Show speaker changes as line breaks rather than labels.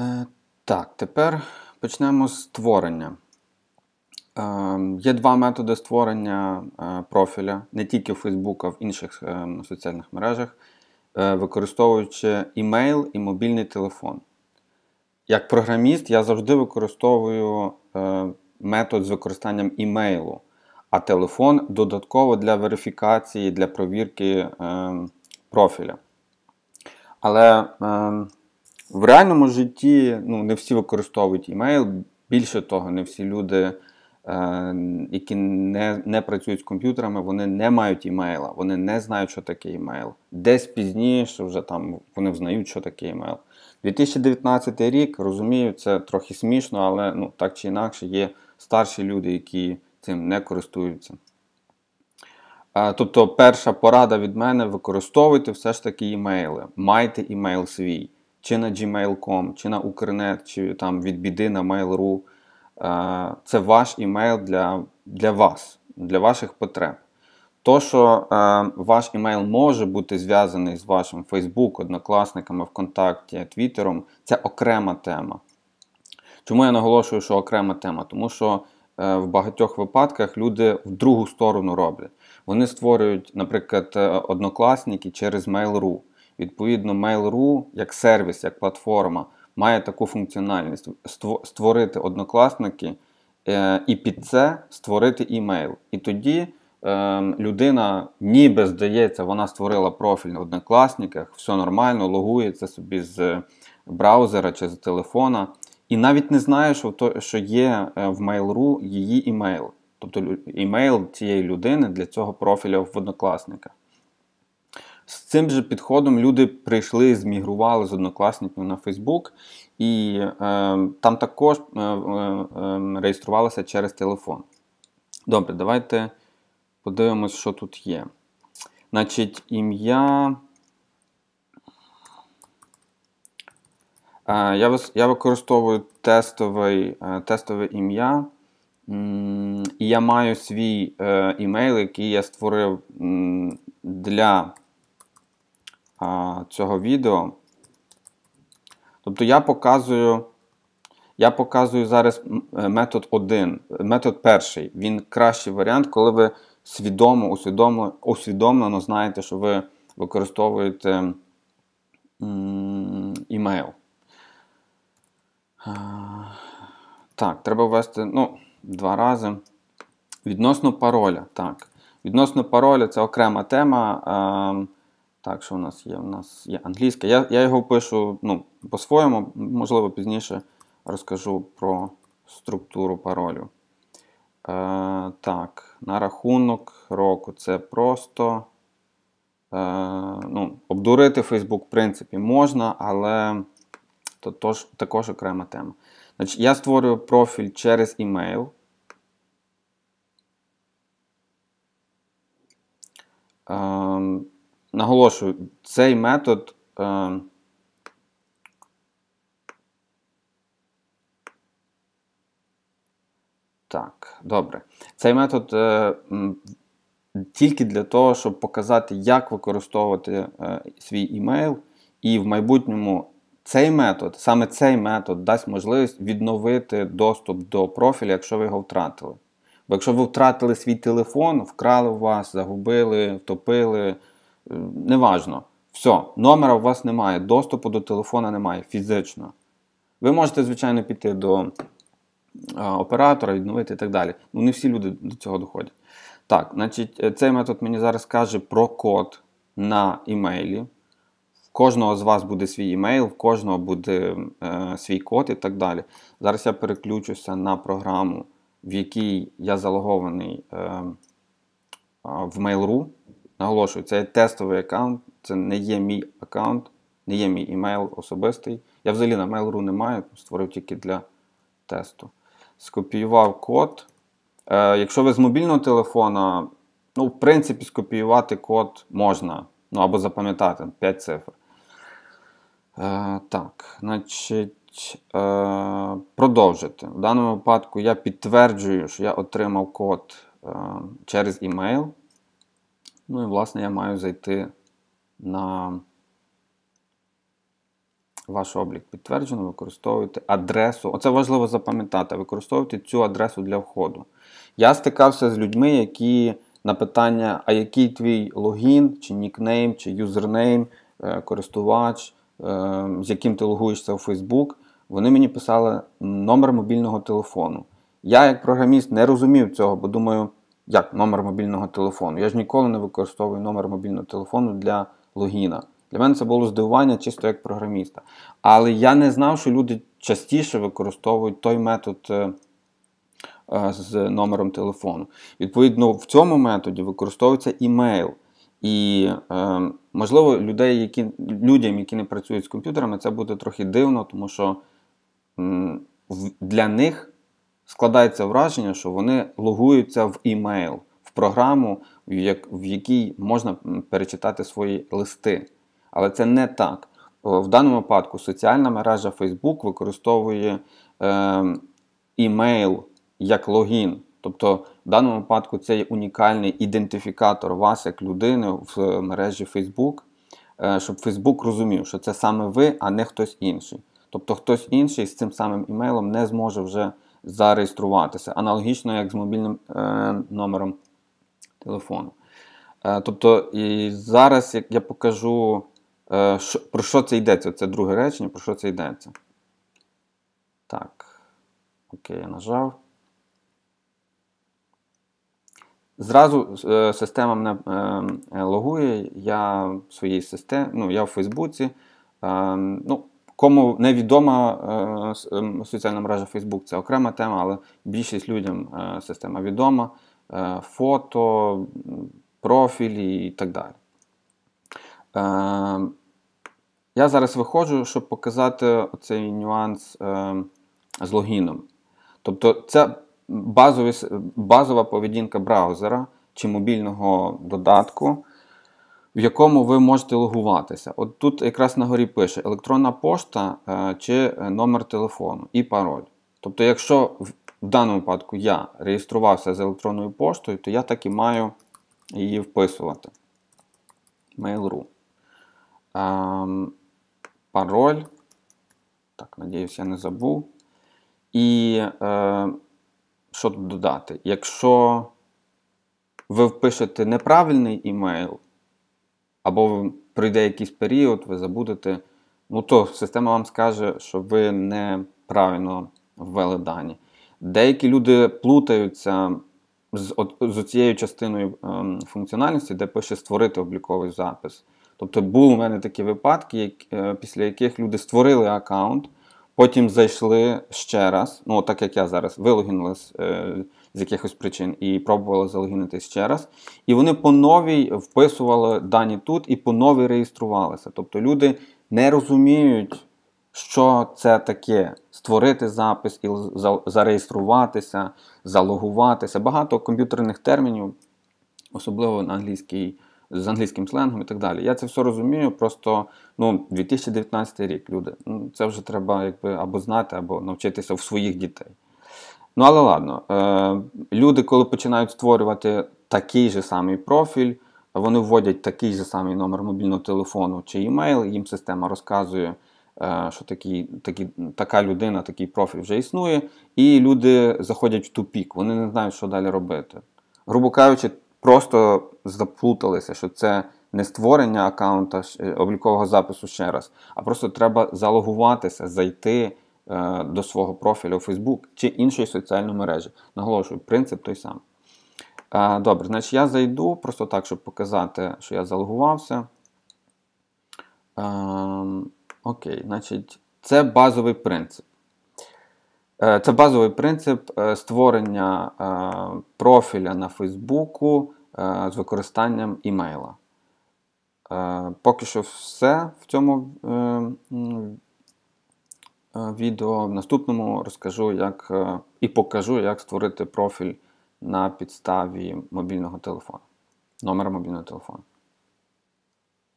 Е, так, тепер почнемо з створення. Е, є два методи створення е, профіля не тільки в Facebook, а в інших соціальних мережах, використовуючи імейл і мобільний телефон. Як програміст, я завжди використовую метод з використанням імейлу, а телефон додатково для верифікації, для провірки ем, профіля. Але ем, в реальному житті ну, не всі використовують імейл. Більше того, не всі люди, е, які не не працюють з комп'ютерами, вони не мають імейла, вони не знають, що таке імейл. Десь пізніше вже там вони взнають, що таке імейл. 2019 рік, розумію, це трохи смішно, але ну, так чи інакше є старші люди, які цим не користуються. Е, тобто, перша порада від мене використовуйте все ж таки імейли. Майте імейл свій чи на gmail.com, чи на Укрнет, чи там від біди на Mail.ru. Е, це ваш імейл для для вас, для ваших потреб. То, що е, ваш імейл може бути зв'язаний з вашим Facebook, однокласниками, ВКонтакті, Твіттером, це окрема тема. Чому я наголошую, що окрема тема? Тому що е, в багатьох випадках люди в другу сторону роблять. Вони створюють, наприклад, однокласники через Mail.ru. Відповідно, Mail.ru як сервіс, як платформа має таку функціональність створити однокласники е, і під це створити імейл. І тоді е, людина ніби здається, вона створила профіль на однокласниках, все нормально, логується собі з браузера чи з телефона. І навіть не знає, що що є е, в Mail.ru її імейл. Тобто імейл цієї людини для цього профіля в однокласниках. З цим же підходом люди прийшли, змігрували з однокласників на Фейсбук, і е, там також е, е, е, реєструвалися через телефон. Добре, давайте подивимось, що тут є. Значить, ім'я. Е, я я використовую тестовий, е, тестове ім'я, і я маю свій імейл, який я створив для цього відео. Тобто я показую я показую зараз е, метод 1, метод перший. Він кращий варіант, коли ви свідомо, усвідомо, усвідомлено знаєте, що ви використовуєте імейл. Так, треба ввести ну, два рази. Відносно пароля. так. Відносно пароля це окрема тема. Ем, так, що у нас є? У нас є англійська. Я я його пишу ну, по-своєму, можливо, пізніше розкажу про структуру паролю. Е, Так, на рахунок року це просто е, ну, обдурити Facebook, в принципі, можна, але то тож, також окрема тема. Значить, Я створюю профіль через імейл. Е, наголошую, цей метод. Е, так, добре. Цей метод е, тільки для того, щоб показати, як використовувати е, свій імейл, і в майбутньому цей метод, саме цей метод дасть можливість відновити доступ до профіля, якщо ви його втратили. Бо якщо ви втратили свій телефон, вкрали вас, загубили, втопили. Е, неважно. Все, номера у вас немає, доступу до телефона немає фізично. Ви можете, звичайно, піти до е, оператора, відновити і так далі. Ну, не всі люди до цього доходять. Так, значить, е, цей метод мені зараз каже про код на імейлі. В кожного з вас буде свій імейл, в кожного буде е, свій код і так далі. Зараз я переключуся на програму, в якій я залогований е, в Mail.ru. Наголошую, це тестовий аккаунт, це не є мій аккаунт, не є мій емейл особистий. Я взагалі на Mail.ru не маю, створив тільки для тесту. Скопіював код. Е, Якщо ви з мобільного телефона, ну, в принципі, скопіювати код можна. Ну, або запам'ятати 5 цифр. Е, Так, значить, е, продовжити. В даному випадку я підтверджую, що я отримав код е, через емейл. Ну і, власне, я маю зайти на ваш облік підтверджено, використовуйте адресу. Оце важливо запам'ятати, використовуйте цю адресу для входу. Я стикався з людьми, які на питання, а який твій логін, чи нікнейм, чи юзернейм, е, користувач, е, з яким ти логуєшся у Facebook, вони мені писали номер мобільного телефону. Я, як програміст, не розумів цього, бо думаю. Як номер мобільного телефону? Я ж ніколи не використовую номер мобільного телефону для логіна. Для мене це було здивування чисто як програміста. Але я не знав, що люди частіше використовують той метод е, е, з номером телефону. Відповідно, в цьому методі використовується імейл. І, е, можливо, людей, які, людям, які не працюють з комп'ютерами, це буде трохи дивно, тому що для них складається враження, що вони логуються в імейл, в програму, в якій можна перечитати свої листи. Але це не так. В даному випадку соціальна мережа Facebook використовує ем, імейл як логін. Тобто, в даному випадку це є унікальний ідентифікатор вас як людини в мережі Facebook, е, щоб Facebook розумів, що це саме ви, а не хтось інший. Тобто хтось інший з цим самим імейлом не зможе вже зареєструватися, аналогічно як з мобільним е, номером телефону. Е, тобто і зараз як я покажу, е, що, про що це йдеться. Це друге речення, про що це йдеться. Так. Окей, я нажав. Зразу е, система мене е, е логує. Я в своїй системі, ну, я в Фейсбуці. Е, ну, Кому невідома е, ем, соціальна мережа Facebook, це окрема тема, але більшість людям е, система відома, е, фото, профілі і так далі. Я зараз виходжу, щоб показати цей нюанс з логіном. Тобто, це базові, базова поведінка браузера чи мобільного додатку в якому ви можете логуватися. От тут якраз на горі пише електронна пошта е, чи е, номер телефону і пароль. Тобто, якщо в даному випадку я реєструвався з електронною поштою, то я так і маю її вписувати. Mail.ru. Ем, пароль. Так, надіюсь, я не забув. І е, що тут додати? Якщо ви впишете неправильний імейл, або прийде якийсь період, ви забудете. Ну, то система вам скаже, що ви неправильно ввели дані. Деякі люди плутаються з от, з цією частиною ем, функціональності, де пише створити обліковий запис. Тобто були у мене такі випадки, як, е, після яких люди створили аккаунт, потім зайшли ще раз, ну так як я зараз, вилогінились е, з якихось причин і пробували залогінитись ще раз. І вони по новій вписували дані тут і по новій реєструвалися. Тобто люди не розуміють, що це таке: створити запис і зареєструватися, залогуватися. Багато комп'ютерних термінів, особливо на англійській. З англійським сленгом і так далі. Я це все розумію, просто ну, 2019 рік, люди. Ну, Це вже треба якби або знати, або навчитися в своїх дітей. Ну, але ладно, е, люди, коли починають створювати такий же самий профіль, вони вводять такий же самий номер мобільного телефону чи емейл, їм система розказує, е, що такі, такі, така людина, такий профіль вже існує, і люди заходять в тупік, вони не знають, що далі робити. Грубо кажучи, просто заплуталися, що це не створення аккаунта е, облікового запису ще раз, а просто треба залогуватися, зайти. Е, до свого профілю у Facebook чи іншої соціальної мережі. Наголошую, принцип той самий. Е, добре, значить я зайду просто так, щоб показати, що я залогувався. Е, окей, значить, це базовий принцип. Це базовий принцип створення профіля на Фейсбуку з використанням імейла. Поки що все в цьому Е, відео. В наступному розкажу як е, і покажу, як створити профіль на підставі мобільного телефону, номера мобільного телефону.